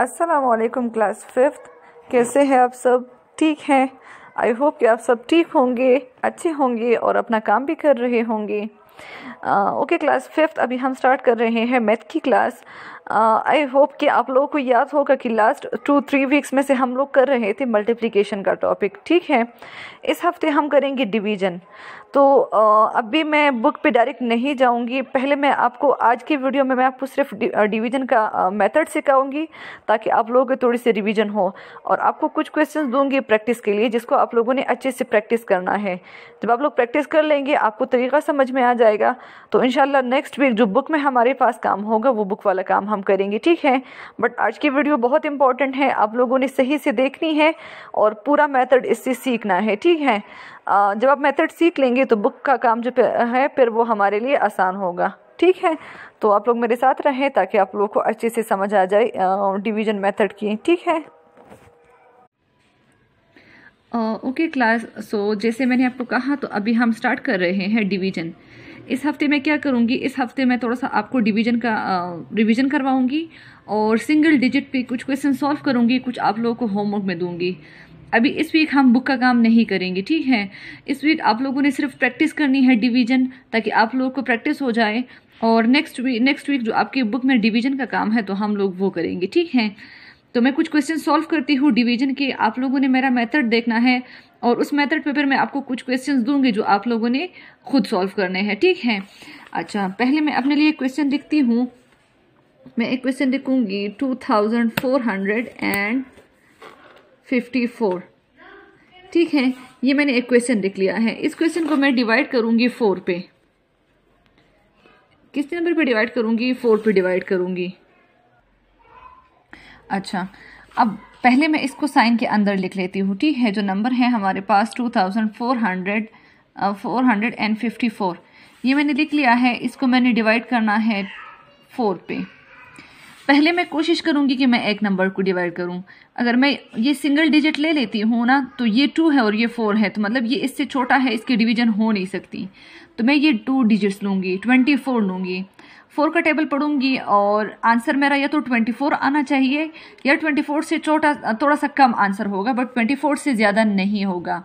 अस्सलाम वालेकुम class fifth कैसे हैं आप सब ठीक हैं आई होप कि आप सब ठीक होंगे अच्छे होंगे और अपना काम भी कर रहे होंगे ओके क्लास फिफ्थ अभी हम स्टार्ट कर रहे हैं मैथ की क्लास आई होप कि आप लोगों को याद होगा कि लास्ट टू थ्री वीक्स में से हम लोग कर रहे थे मल्टीप्लिकेशन का टॉपिक ठीक है इस हफ्ते हम करेंगे डिवीजन तो uh, अभी मैं बुक पे डायरेक्ट नहीं जाऊंगी पहले मैं आपको आज की वीडियो में मैं आपको सिर्फ डिवीजन का मेथड uh, सिखाऊंगी ताकि आप लोगों के थोड़ी सी रिवीजन हो और आपको कुछ क्वेश्चंस दूंगी प्रैक्टिस के लिए जिसको आप लोगों ने अच्छे से प्रैक्टिस करना है जब आप लोग प्रैक्टिस कर लेंगे आपको तरीका समझ में आ जाएगा तो इन नेक्स्ट वीक जो बुक में हमारे पास काम होगा वो बुक वाला काम हम हम करेंगे ठीक है बट आज की वीडियो बहुत इंपॉर्टेंट है आप लोगों ने सही से देखनी है और पूरा मेथड इससे सीखना है ठीक है जब आप मेथड सीख लेंगे तो बुक का काम जो है फिर वो हमारे लिए आसान होगा ठीक है तो आप लोग मेरे साथ रहें ताकि आप लोगों को अच्छे से समझ आ जाए डिवीजन मेथड की ठीक है ओके क्लास सो जैसे मैंने आपको कहा तो अभी हम स्टार्ट कर रहे हैं डिवीजन इस हफ्ते मैं क्या करूँगी इस हफ्ते मैं थोड़ा सा आपको डिवीजन का रिवीजन करवाऊँगी और सिंगल डिजिट पे कुछ क्वेश्चन सॉल्व करूँगी कुछ आप लोगों को होमवर्क में दूँगी अभी इस वीक हम बुक का काम नहीं करेंगे ठीक है इस वीक आप लोगों ने सिर्फ प्रैक्टिस करनी है डिवीजन ताकि आप लोगों को प्रैक्टिस हो जाए और नेक्स्ट वीक नेक्स्ट वीक जो आपके बुक में डिवीजन का काम है तो हम लोग वो करेंगे ठीक है तो मैं कुछ क्वेश्चन सॉल्व करती हूँ डिवीजन के आप लोगों ने मेरा मेथड देखना है और उस मेथड पेपर में आपको कुछ क्वेश्चन दूंगी जो आप लोगों ने खुद सॉल्व करने हैं ठीक है अच्छा पहले मैं अपने लिए क्वेश्चन लिखती हूँ मैं एक क्वेश्चन लिखूंगी two thousand four hundred and fifty four ठीक है ये मैंने एक क्वेश्चन लिख लिया है इस क्वेश्चन को मैं डिवाइड करूँगी फोर पे किस नंबर पे डिवाइड करूँगी फोर पे डिवाइड करूँगी अच्छा अब पहले मैं इसको साइन के अंदर लिख लेती हूँ ठीक है जो नंबर है हमारे पास two thousand four hundred four hundred and fifty four ये मैंने लिख लिया है इसको मैंने डिवाइड करना है फोर पे पहले मैं कोशिश करूँगी कि मैं एक नंबर को डिवाइड करूँ अगर मैं ये सिंगल डिजिट ले लेती हूँ ना तो ये टू है और ये फोर है तो मतलब ये इससे छोटा है इसकी डिवीजन हो नहीं सकती तो मैं ये टू डिजिट्स लूँगी ट्वेंटी फोर लूँगी फोर का टेबल पढ़ूंगी और आंसर मेरा या तो ट्वेंटी फोर आना चाहिए या ट्वेंटी फोर से छोटा थोड़ा सा कम आंसर होगा बट ट्वेंटी फोर से ज़्यादा नहीं होगा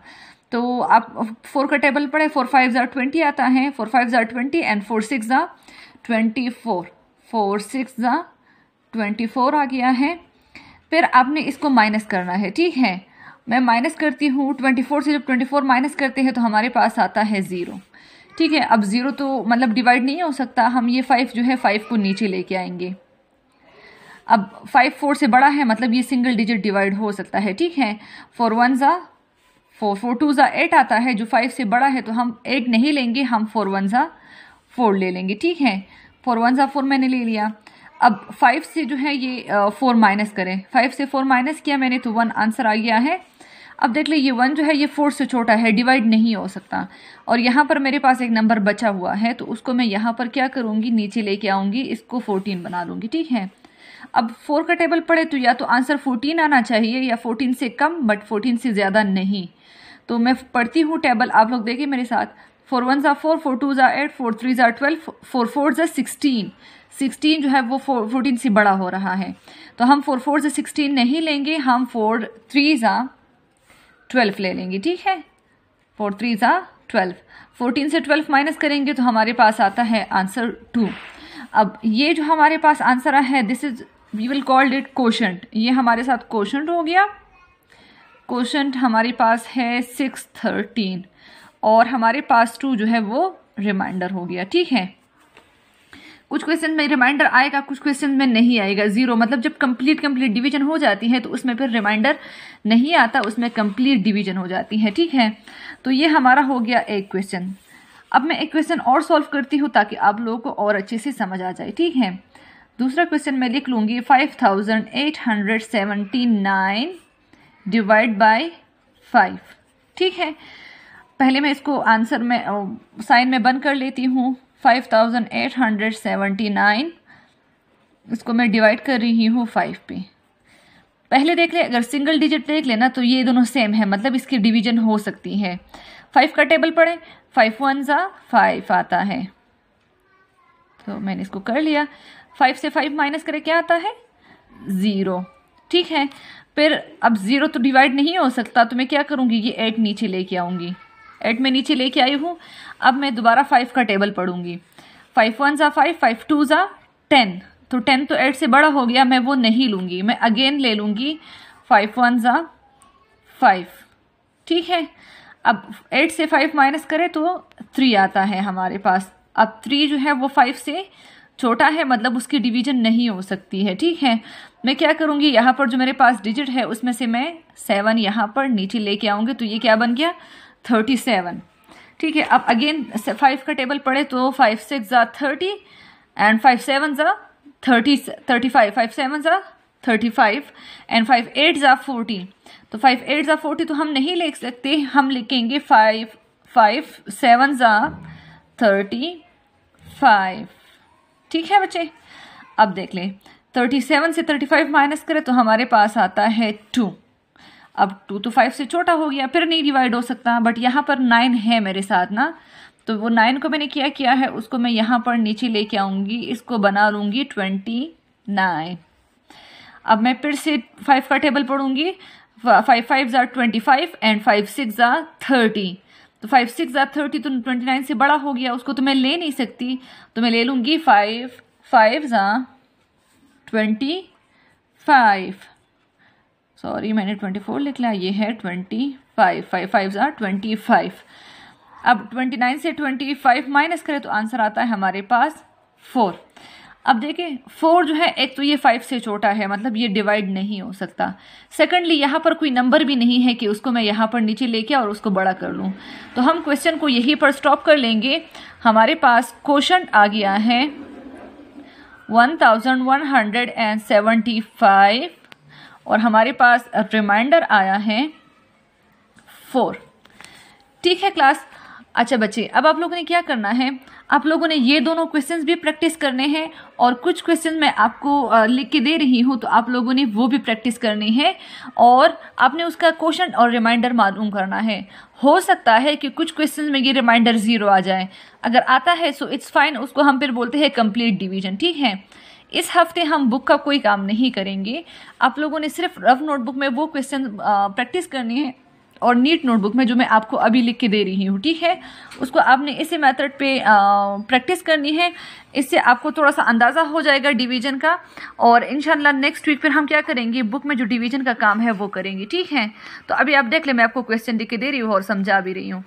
तो आप फोर का टेबल पढ़े फोर फाइव ज़ार ट्वेंटी आता है फोर फाइव ज़ार ट्वेंटी एंड फोर सिक्स ज़ा ट्वेंटी फोर फोर सिक्स ज़ा ट्वेंटी फोर आ गया है फिर आपने इसको माइनस करना है ठीक है मैं माइनस करती हूँ ट्वेंटी फोर से जब ट्वेंटी फोर माइनस करते हैं तो हमारे पास आता है ज़ीरो ठीक है अब ज़ीरो तो मतलब डिवाइड नहीं हो सकता हम ये फ़ाइव जो है फ़ाइव को नीचे लेके आएंगे अब फाइव फोर से बड़ा है मतलब ये सिंगल डिजिट डिवाइड हो सकता है ठीक है फोर वन ज़ा फोर फोर टू ज़ा एट आता है जो फाइव से बड़ा है तो हम एट नहीं लेंगे हम फोर वन ज़ा फोर ले लेंगे ठीक है फोर वन ज़ा फोर मैंने ले लिया अब फाइव से जो है ये फोर uh, माइनस करें फाइव से फोर माइनस किया मैंने तो वन आंसर आ गया है अब देख ये वन जो है ये फोर से छोटा है डिवाइड नहीं हो सकता और यहाँ पर मेरे पास एक नंबर बचा हुआ है तो उसको मैं यहाँ पर क्या करूँगी नीचे लेके आऊँगी इसको फोर्टीन बना लूँगी ठीक है अब फोर का टेबल पड़े तो या तो आंसर फोर्टीन आना चाहिए या फोर्टीन से कम बट फोर्टीन से ज़्यादा नहीं तो मैं पढ़ती हूँ टेबल आप लोग देखिए मेरे साथ फोर वन ज़ा फोर फोर टू ज़ा एट फोर थ्री ज़ा ट्वेल्व फोर फोर ज़ा सिक्सटीन सिक्सटीन जो है वो फोर फोर्टीन से बड़ा हो रहा है तो हम फोर फोर ज़ा सिक्सटीन नहीं लेंगे हम फोर थ्री ज़ा ट्वेल्व ले लेंगे ठीक है फोर थ्री ज़ा ट्वेल्व फोर्टीन से ट्वेल्व माइनस करेंगे तो हमारे पास आता है आंसर टू अब ये जो हमारे पास आंसर है this is we will called it question ये हमारे साथ क्वेश्चन हो गया क्वेश्चन हमारे पास है सिक्स थर्टीन और हमारे पास टू जो है वो रिमाइंडर हो गया ठीक है कुछ क्वेश्चन में रिमाइंडर आएगा कुछ क्वेश्चन में नहीं आएगा जीरो मतलब जब कंप्लीट कंप्लीट डिवीजन हो जाती है तो उसमें फिर रिमाइंडर नहीं आता उसमें कंप्लीट डिवीजन हो जाती है ठीक है तो ये हमारा हो गया एक क्वेश्चन अब मैं एक क्वेश्चन और सॉल्व करती हूँ ताकि आप लोगों को और अच्छे से समझ आ जाए ठीक है दूसरा क्वेश्चन मैं लिख लूँगी five thousand eight hundred seventy nine divide by five ठीक है पहले मैं इसको आंसर में साइन में बंद कर लेती हूँ five thousand eight hundred seventy nine इसको मैं डिवाइड कर रही हूँ फाइव पे पहले देख ले अगर सिंगल डिजिट देख लेना तो ये दोनों सेम है मतलब इसकी डिवीजन हो सकती है फाइव का टेबल पढ़े फाइव वन ज़ा फाइव आता है तो मैंने इसको कर लिया फाइव से फाइव माइनस करें क्या आता है ज़ीरो ठीक है फिर अब ज़ीरो तो डिवाइड नहीं हो सकता तो मैं क्या करूँगी ये एट नीचे लेके आऊँगी एट में नीचे लेके आई हूँ अब मैं दोबारा फाइव का टेबल पढ़ूंगी फाइव वन ज़ा फाइव फाइव टू ज़ा टेन तो टेन तो एट से बड़ा हो गया मैं वो नहीं लूँगी मैं अगेन ले लूँगी फाइव वन ज़ा फाइव ठीक है अब एट से फाइव माइनस करें तो थ्री आता है हमारे पास अब थ्री जो है वो फाइव से छोटा है मतलब उसकी डिवीजन नहीं हो सकती है ठीक है मैं क्या करूँगी यहाँ पर जो मेरे पास डिजिट है उसमें से मैं सेवन यहाँ पर नीचे लेके आऊँगी तो ये क्या बन गया थर्टी सेवन ठीक है अब अगेन फाइव का टेबल पढ़े तो फाइव सिक्स ज़ा थर्टी एंड फाइव सेवन ज़ा thirty thirty five five seven ज़ा thirty five and five eight ज़ा फोर्टी तो फाइव एट ज़ा फोर्टी तो हम नहीं लिख सकते हम लिखेंगे फाइव फाइव सेवन ज़ा थर्टी फाइव ठीक है बच्चे अब देख लें थर्टी सेवन से थर्टी फाइव माइनस करें तो हमारे पास आता है टू अब टू तो फाइव से छोटा हो गया फिर नहीं डिवाइड हो सकता बट यहाँ पर नाइन है मेरे साथ ना तो वो नाइन को मैंने क्या किया है उसको मैं यहाँ पर नीचे लेके आऊँगी इसको बना लूँगी ट्वेंटी नाइन अब मैं फिर से फाइव का टेबल पढ़ूँगी फाइव फाइव ज़ार twenty five and five six ज़ार थर्टी तो फाइव सिक्स ज़ार थर्टी तो ट्वेंटी नाइन से बड़ा हो गया उसको तो मैं ले नहीं सकती तो मैं ले लूँगी फाइव फाइव ज़ा ट्वेंटी फाइव सॉरी मैंने ट्वेंटी फोर लिख लिया ये है twenty five five five are twenty five अब ट्वेंटी नाइन से ट्वेंटी फाइव माइनस करें तो आंसर आता है हमारे पास फोर अब देखें फोर जो है एक तो ये फाइव से छोटा है मतलब ये डिवाइड नहीं हो सकता सेकंडली यहाँ पर कोई नंबर भी नहीं है कि उसको मैं यहाँ पर नीचे लेके और उसको बड़ा कर लूँ तो हम क्वेश्चन को यहीं पर स्टॉप कर लेंगे हमारे पास क्वेश्चन आ गया है one thousand one hundred and seventy five और हमारे पास रिमाइंडर आया है फोर ठीक है क्लास अच्छा बच्चे अब आप लोगों ने क्या करना है आप लोगों ने ये दोनों क्वेश्चंस भी प्रैक्टिस करने हैं और कुछ क्वेश्चन मैं आपको लिख के दे रही हूँ तो आप लोगों ने वो भी प्रैक्टिस करनी है और आपने उसका क्वेश्चन और रिमाइंडर मालूम करना है हो सकता है कि कुछ क्वेश्चन में ये रिमाइंडर ज़ीरो आ जाए अगर आता है सो इट्स फाइन उसको हम फिर बोलते हैं कम्प्लीट डिवीजन ठीक है इस हफ्ते हम बुक का कोई काम नहीं करेंगे आप लोगों ने सिर्फ रफ नोटबुक में वो क्वेश्चन प्रैक्टिस करनी है और नीट नोटबुक में जो मैं आपको अभी लिख के दे रही हूँ ठीक है उसको आपने इसी मेथड पे प्रैक्टिस करनी है इससे आपको थोड़ा सा अंदाज़ा हो जाएगा डिवीजन का और इनशाला नेक्स्ट वीक फिर हम क्या करेंगे बुक में जो डिवीजन का काम है वो करेंगे ठीक है तो अभी आप देख लें मैं आपको क्वेश्चन लिख के दे रही हूँ और समझा भी रही हूँ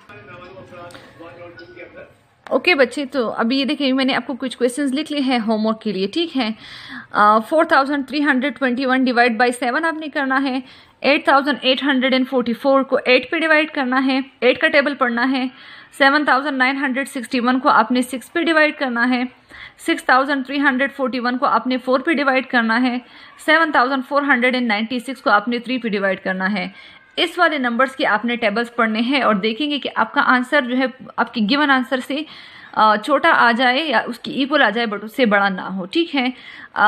ओके okay, बच्चे तो अभी ये देखिए मैंने आपको कुछ क्वेश्चंस लिख लिए हैं होमवर्क के लिए ठीक है four thousand three hundred twenty one divide by seven आपने करना है eight thousand eight hundred and forty four को एट पे डिवाइड करना है एट का टेबल पढ़ना है seven thousand nine hundred sixty one को आपने सिक्स पे डिवाइड करना है six thousand three hundred forty one को आपने फोर पे डिवाइड करना है seven thousand four hundred and ninety six को आपने थ्री पे डिवाइड करना है इस वाले नंबर्स के आपने टेबल्स पढ़ने हैं और देखेंगे कि आपका आंसर जो है आपके गिवन आंसर से छोटा आ जाए या उसकी इक्वल आ जाए बट उससे बड़ा ना हो ठीक है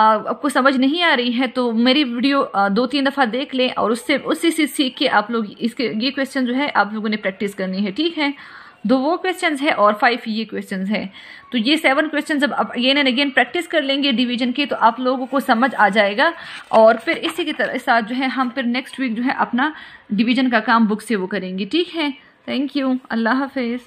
आपको समझ नहीं आ रही है तो मेरी वीडियो दो तीन दफ़ा देख लें और उससे से सीख के आप लोग इसके ये क्वेश्चन जो है आप लोगों ने प्रैक्टिस करनी है ठीक है दो वो क्वेश्चन है और फाइव ये क्वेश्चन है तो ये सेवन क्वेश्चन जब आप अगेन एंड अगेन प्रैक्टिस कर लेंगे डिवीजन के तो आप लोगों को समझ आ जाएगा और फिर इसी के तरह साथ जो है हम फिर नेक्स्ट वीक जो है अपना डिवीजन का काम बुक से वो करेंगे ठीक है थैंक यू अल्लाह हाफिज़